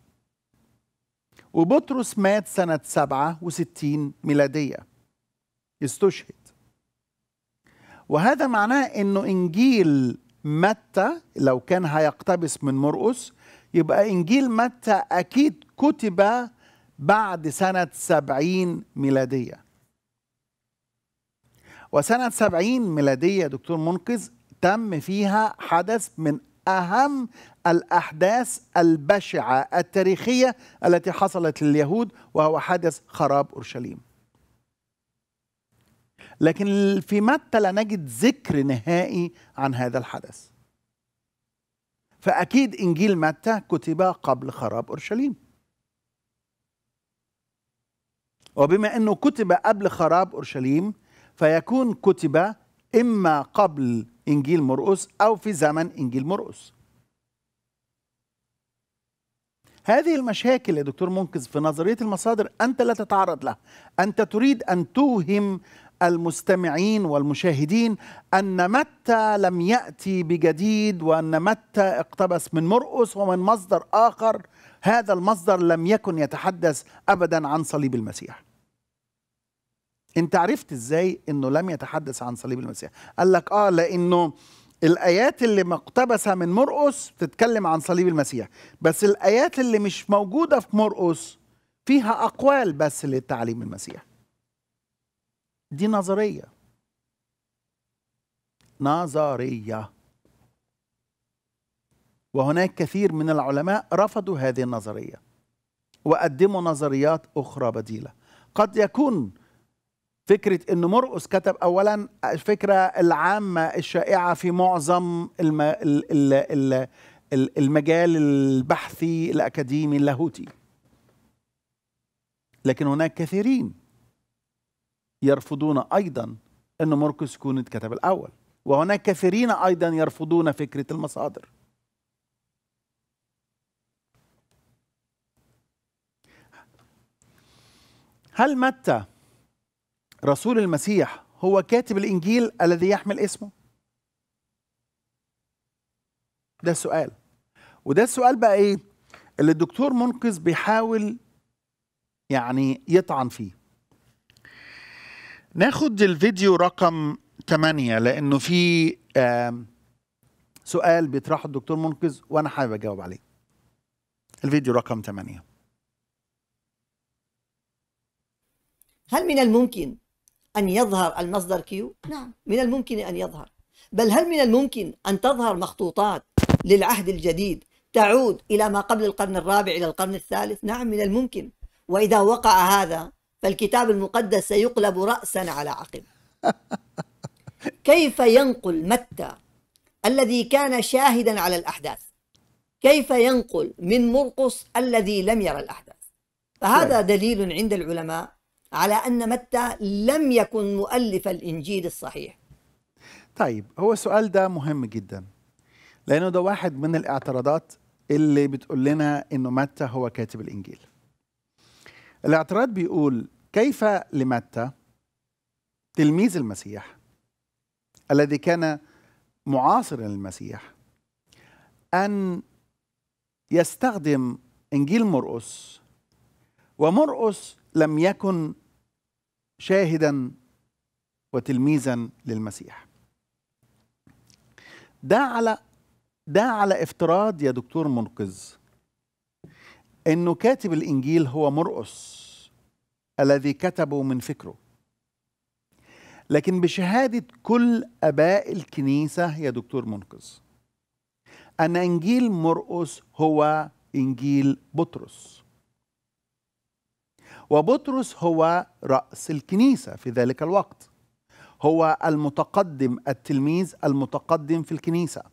وبطرس مات سنة 67 ميلادية استشهد وهذا معناه انه انجيل متى لو كان هيقتبس من مرقس يبقى انجيل متى اكيد كتب بعد سنة سبعين ميلادية وسنة سبعين ميلادية دكتور منقذ تم فيها حدث من أهم الأحداث البشعة التاريخية التي حصلت لليهود وهو حدث خراب أورشليم لكن في متى لا نجد ذكر نهائي عن هذا الحدث فأكيد إنجيل متى كتب قبل خراب أورشليم وبما أنه كتب قبل خراب أورشليم فيكون كتب إما قبل إنجيل مرقس أو في زمن إنجيل مرقس هذه المشاكل يا دكتور منقذ في نظريه المصادر انت لا تتعرض لها انت تريد ان توهم المستمعين والمشاهدين أن متى لم يأتي بجديد وأن متى اقتبس من مرقس ومن مصدر آخر هذا المصدر لم يكن يتحدث أبدا عن صليب المسيح انت عرفت ازاي انه لم يتحدث عن صليب المسيح قال لك اه لانه الايات اللي مقتبسه من مرقس بتتكلم عن صليب المسيح بس الايات اللي مش موجوده في مرقس فيها اقوال بس للتعليم المسيح دي نظرية نظرية وهناك كثير من العلماء رفضوا هذه النظرية وقدموا نظريات أخرى بديلة قد يكون فكرة أن مرقس كتب أولا الفكرة العامة الشائعة في معظم الم... ال... ال... ال... المجال البحثي الأكاديمي اللاهوتي لكن هناك كثيرين يرفضون أيضا أن مرقس يكون اتكتب الأول وهناك كثيرين أيضا يرفضون فكرة المصادر هل متى رسول المسيح هو كاتب الإنجيل الذي يحمل اسمه؟ ده السؤال وده السؤال بقى إيه؟ اللي الدكتور منقذ بيحاول يعني يطعن فيه ناخد الفيديو رقم 8 لانه في سؤال بيطرحه الدكتور منقذ وانا حابب اجاوب عليه الفيديو رقم 8 هل من الممكن أن يظهر المصدر كيو؟ نعم من الممكن أن يظهر بل هل من الممكن أن تظهر مخطوطات للعهد الجديد تعود إلى ما قبل القرن الرابع إلى القرن الثالث؟ نعم من الممكن وإذا وقع هذا فالكتاب المقدس سيقلب رأسا على عقب <laughs> كيف ينقل متى الذي كان شاهدا على الأحداث كيف ينقل من مرقص الذي لم يرى الأحداث فهذا دليل عند العلماء على أن متى لم يكن مؤلف الإنجيل الصحيح طيب هو السؤال ده مهم جدا لأنه ده واحد من الاعتراضات اللي بتقول لنا أنه متى هو كاتب الإنجيل الاعتراض بيقول كيف لمتى تلميذ المسيح الذي كان معاصرا للمسيح ان يستخدم انجيل مرقس ومرقس لم يكن شاهدا وتلميذا للمسيح ده على ده على افتراض يا دكتور منقذ انه كاتب الانجيل هو مرقس الذي كتبه من فكره لكن بشهاده كل اباء الكنيسه يا دكتور منقذ ان انجيل مرقس هو انجيل بطرس وبطرس هو راس الكنيسه في ذلك الوقت هو المتقدم التلميذ المتقدم في الكنيسه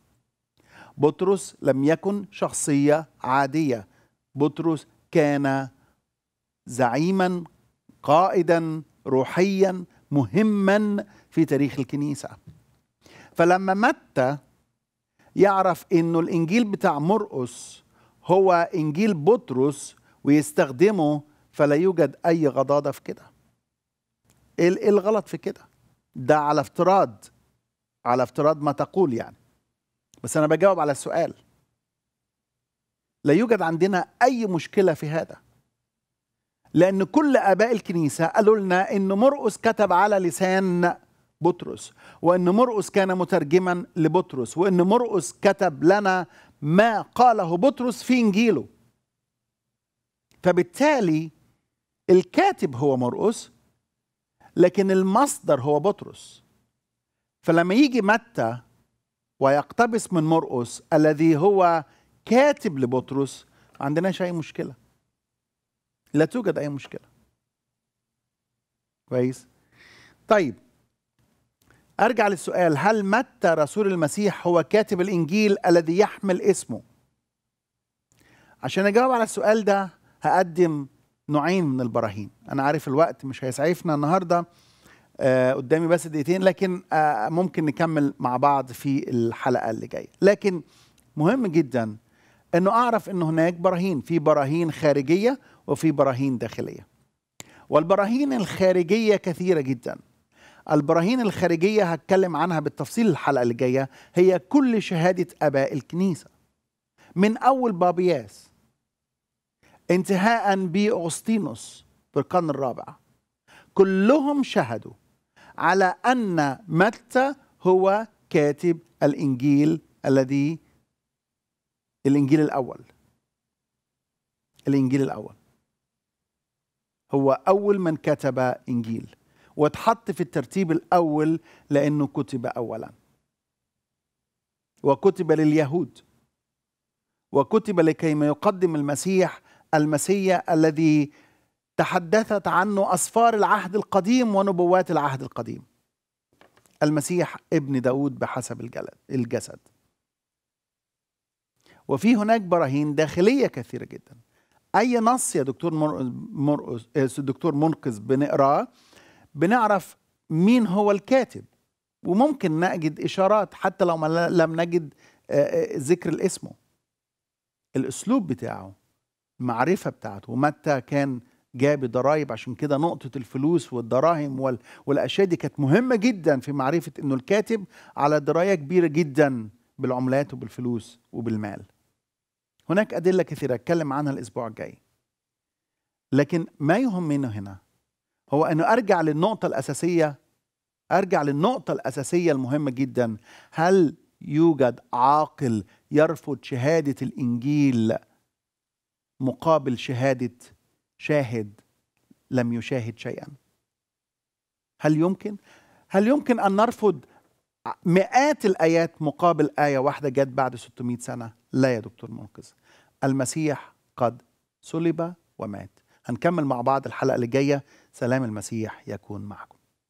بطرس لم يكن شخصيه عاديه بطرس كان زعيما قائدا روحيا مهما في تاريخ الكنيسه فلما متى يعرف انه الانجيل بتاع مرقس هو انجيل بطرس ويستخدمه فلا يوجد اي غضاضه في كده ايه الغلط في كده ده على افتراض على افتراض ما تقول يعني بس انا بجاوب على السؤال لا يوجد عندنا أي مشكلة في هذا لأن كل آباء الكنيسة قالوا لنا أن مرقس كتب على لسان بطرس وأن مرقس كان مترجما لبطرس وأن مرقس كتب لنا ما قاله بطرس في إنجيله فبالتالي الكاتب هو مرقس لكن المصدر هو بطرس فلما يجي متى ويقتبس من مرقس الذي هو كاتب لبطرس ما عندناش اي مشكله لا توجد اي مشكله كويس طيب ارجع للسؤال هل متى رسول المسيح هو كاتب الانجيل الذي يحمل اسمه عشان اجاوب على السؤال ده هقدم نوعين من البراهين انا عارف الوقت مش هيسعفنا النهارده آه قدامي بس دقيقتين لكن آه ممكن نكمل مع بعض في الحلقه اللي جايه لكن مهم جدا انه اعرف انه هناك براهين في براهين خارجيه وفي براهين داخليه والبراهين الخارجيه كثيره جدا البراهين الخارجيه هتكلم عنها بالتفصيل الحلقه اللي جايه هي كل شهاده اباء الكنيسه من اول بابياس انتهاء باغسطينوس في القرن الرابع كلهم شهدوا على ان متى هو كاتب الانجيل الذي الانجيل الاول الانجيل الاول هو اول من كتب انجيل واتحط في الترتيب الاول لانه كتب اولا وكتب لليهود وكتب لكي ما يقدم المسيح المسيا الذي تحدثت عنه أسفار العهد القديم ونبوات العهد القديم المسيح ابن داود بحسب الجسد وفي هناك براهين داخليه كثيره جدا اي نص يا دكتور مرقص آه، دكتور منقذ بنقراه بنعرف مين هو الكاتب وممكن نجد اشارات حتى لو ما لم نجد آه، آه، ذكر لاسمه الاسلوب بتاعه المعرفه بتاعته متى كان جاب ضرايب عشان كده نقطة الفلوس والدراهم والأشياء دي كانت مهمة جدا في معرفة إنه الكاتب على دراية كبيرة جدا بالعملات وبالفلوس وبالمال هناك أدلة كثيرة أتكلم عنها الأسبوع الجاي لكن ما يهمنا هنا هو أنه أرجع للنقطة الأساسية أرجع للنقطة الأساسية المهمة جدا هل يوجد عاقل يرفض شهادة الإنجيل مقابل شهادة شاهد لم يشاهد شيئا هل يمكن هل يمكن أن نرفض مئات الآيات مقابل آية واحدة جت بعد 600 سنة لا يا دكتور منقذ المسيح قد صلب ومات هنكمل مع بعض الحلقة اللي جاية سلام المسيح يكون معكم